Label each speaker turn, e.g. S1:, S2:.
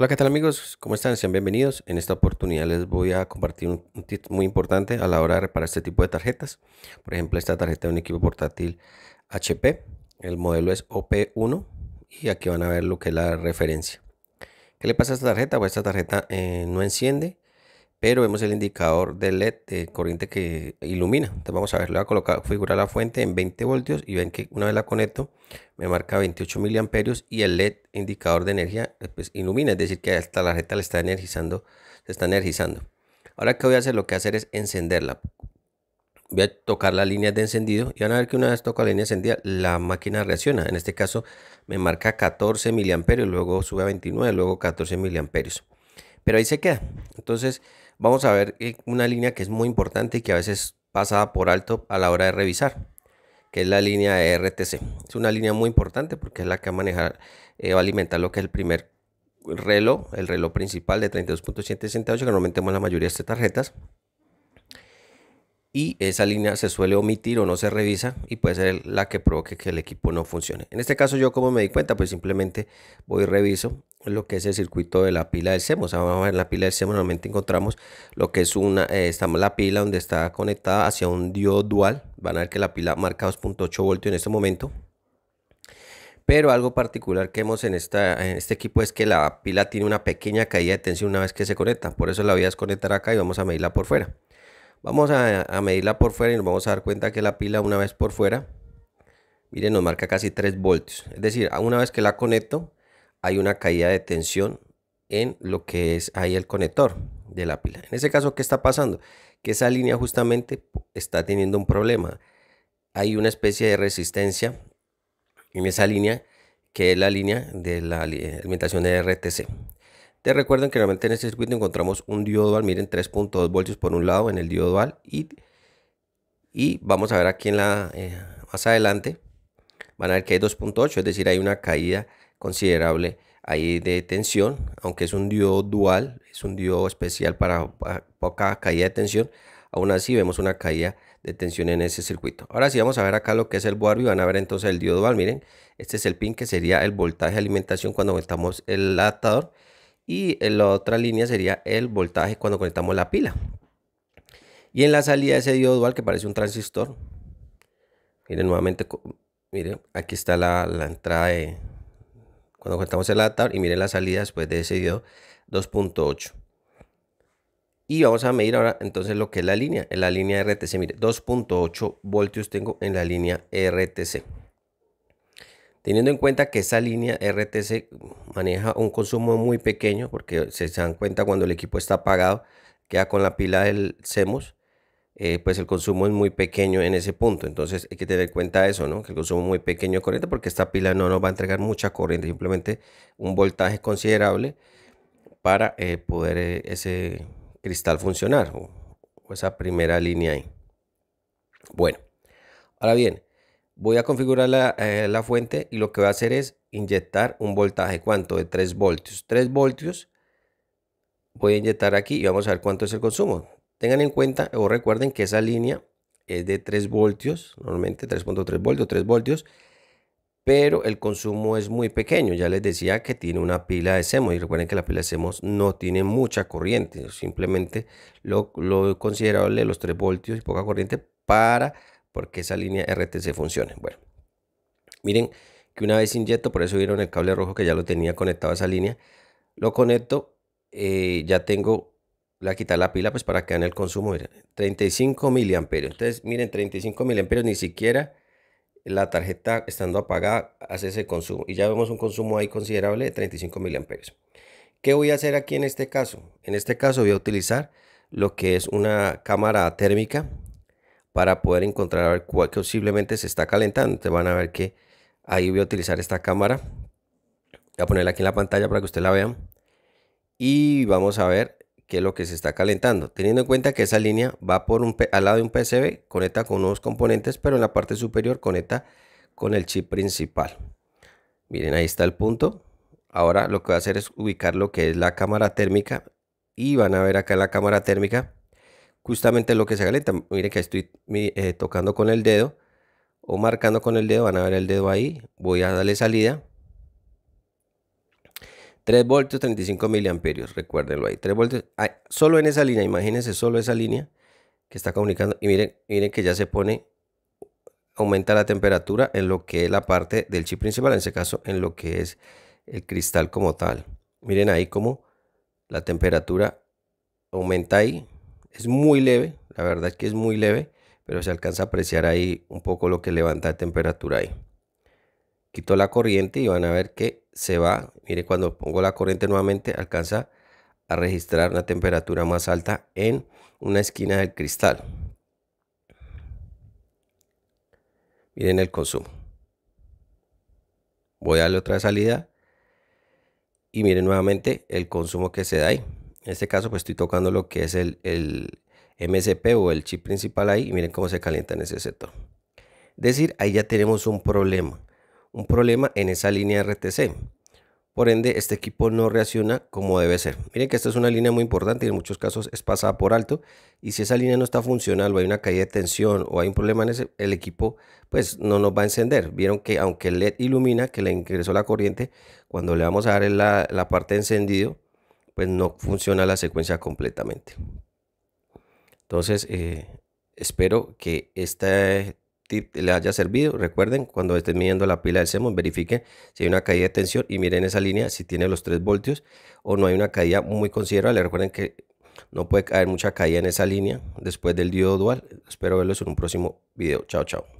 S1: Hola, ¿qué tal amigos? ¿Cómo están? Sean bienvenidos. En esta oportunidad les voy a compartir un, tip muy importante a la hora de reparar este tipo de tarjetas. Por ejemplo, esta tarjeta de un equipo portátil HP. El modelo es OP1 y aquí van a ver lo que es la referencia. ¿Qué le pasa a esta tarjeta? Pues esta tarjeta eh, no enciende pero vemos el indicador de LED de corriente que ilumina. Entonces vamos a ver, le voy a colocar, figurar la fuente en 20 voltios y ven que una vez la conecto me marca 28 miliamperios y el LED indicador de energía eh, pues, ilumina, es decir que hasta la tarjeta le está energizando, se está energizando. Ahora que voy a hacer, lo que voy a hacer es encenderla. Voy a tocar la línea de encendido y van a ver que una vez toco la línea encendida, la máquina reacciona. En este caso me marca 14 miliamperios, luego sube a 29, luego 14 miliamperios. Pero ahí se queda. Entonces, vamos a ver eh, una línea que es muy importante y que a veces pasa por alto a la hora de revisar, que es la línea de RTC. Es una línea muy importante porque es la que va a manejar, eh, va alimentar lo que es el primer reloj, el reloj principal de 32.768, que normalmente tenemos la mayoría de estas tarjetas. Y esa línea se suele omitir o no se revisa y puede ser la que provoque que el equipo no funcione. En este caso yo como me di cuenta, pues simplemente voy y reviso lo que es el circuito de la pila del vamos ver en la pila del semo normalmente encontramos lo que es una, eh, estamos la pila donde está conectada hacia un diodo dual. Van a ver que la pila marca 2.8 voltios en este momento. Pero algo particular que vemos en, esta, este equipo es que la pila tiene una pequeña caída de tensión una vez que se conecta. Por eso la voy a desconectar acá y vamos a medirla por fuera. Vamos a, a medirla por fuera y nos vamos a dar cuenta que la pila una vez por fuera, miren, nos marca casi 3 voltios. Es decir, una vez que la conecto, hay una caída de tensión en lo que es ahí el conector de la pila. En ese caso, ¿qué está pasando? Que esa línea justamente está teniendo un problema. Hay una especie de resistencia en esa línea que es la línea de la eh, alimentación de RTC. Te recuerdo que normalmente en este circuito encontramos un diodo dual, miren 3.2 voltios por un lado en el diodo dual y, y vamos a ver aquí en la, eh, más adelante van a ver que hay 2.8, es decir, hay una caída considerable ahí de tensión, aunque es un diodo dual, es un diodo especial para poca caída de tensión, aún así vemos una caída de tensión en ese circuito. Ahora si vamos a ver acá lo que es el board y van a ver entonces el diodo dual, miren, este es el pin que sería el voltaje de alimentación cuando conectamos el adaptador y la otra línea sería el voltaje cuando conectamos la pila. Y en la salida de ese diodo dual que parece un transistor, miren nuevamente, miren, aquí está la entrada de cuando cortamos el adaptador y miren las salidas después de ese 2.8. Y vamos a medir ahora entonces lo que es la línea. En la línea RTC, mire, 2.8 voltios tengo en la línea RTC. Teniendo en cuenta que esa línea RTC maneja un consumo muy pequeño, porque se dan cuenta cuando el equipo está apagado, queda con la pila del CEMOS eh, pues el consumo es muy pequeño en ese punto. Entonces hay que tener cuenta eso, ¿no? Que el consumo es muy pequeño de corriente porque esta pila no nos va a entregar mucha corriente, simplemente un voltaje considerable para eh, poder eh, ese cristal funcionar o, esa primera línea ahí. Bueno, ahora bien, voy a configurar la, fuente y lo que voy a hacer es inyectar un voltaje, ¿cuánto? De 3 voltios. 3 voltios voy a inyectar aquí y vamos a ver cuánto es el consumo. Tengan en cuenta o recuerden que esa línea es de 3 voltios, normalmente 3.3 voltios, 3 voltios, pero el consumo es muy pequeño. Ya les decía que tiene una pila de semos y recuerden que la pila de semos no tiene mucha corriente, simplemente lo, considerable de los 3 voltios y poca corriente para porque esa línea RTC funcione. Bueno, miren que una vez inyecto, por eso vieron el cable rojo que ya lo tenía conectado a esa línea, lo conecto, eh, ya tengo le voy quitar la pila pues para que en el consumo, 35 miliamperios. Entonces, miren, 35 miliamperios ni siquiera la tarjeta estando apagada hace ese consumo. Y ya vemos un consumo ahí considerable de 35 miliamperios. ¿Qué voy a hacer aquí en este caso? En este caso voy a utilizar lo que es una cámara térmica para poder encontrar cuál posiblemente se está calentando. Te van a ver que ahí voy a utilizar esta cámara. Voy a ponerla aquí en la pantalla para que ustedes la vean. Y vamos a ver que es lo que se está calentando. Teniendo en cuenta que esa línea va por un, al lado de un PCB, conecta con unos componentes, pero en la parte superior conecta con el chip principal. Miren, ahí está el punto. Ahora lo que va a hacer es ubicar lo que es la cámara térmica y van a ver acá la cámara térmica justamente lo que se calienta. Miren que estoy eh, tocando con el dedo o marcando con el dedo, van a ver el dedo ahí. Voy a darle salida 3 voltios, 35 miliamperios, recuérdenlo ahí. 3 voltios, ah, solo en esa línea, imagínense solo esa línea que está comunicando. Y miren, miren que ya se pone, aumenta la temperatura en lo que es la parte del chip principal, en este caso en lo que es el cristal como tal. Miren ahí como la temperatura aumenta ahí. Es muy leve, la verdad es que es muy leve, pero se alcanza a apreciar ahí un poco lo que levanta la temperatura ahí quito la corriente y van a ver que se va. Mire, cuando pongo la corriente nuevamente alcanza a registrar una temperatura más alta en una esquina del cristal. Miren el consumo. Voy a darle otra salida y miren nuevamente el consumo que se da ahí. En este caso pues estoy tocando lo que es el, el MSP o el chip principal ahí y miren cómo se calienta en ese sector. Es decir, ahí ya tenemos un problema un problema en esa línea RTC. Por ende, este equipo no reacciona como debe ser. Miren que esta es una línea muy importante y en muchos casos es pasada por alto. Y si esa línea no está funcional o hay una caída de tensión o hay un problema en ese, el equipo pues no nos va a encender. Vieron que aunque el LED ilumina, que le ingresó la corriente, cuando le vamos a dar la, parte de encendido, pues no funciona la secuencia completamente. Entonces, eh, espero que esta le haya servido. Recuerden, cuando estén midiendo la pila del semo verifiquen si hay una caída de tensión y miren esa línea si tiene los 3 voltios o no hay una caída muy considerable. Recuerden que no puede caer mucha caída en esa línea después del diodo dual. Espero verlos en un próximo video. Chao, chao.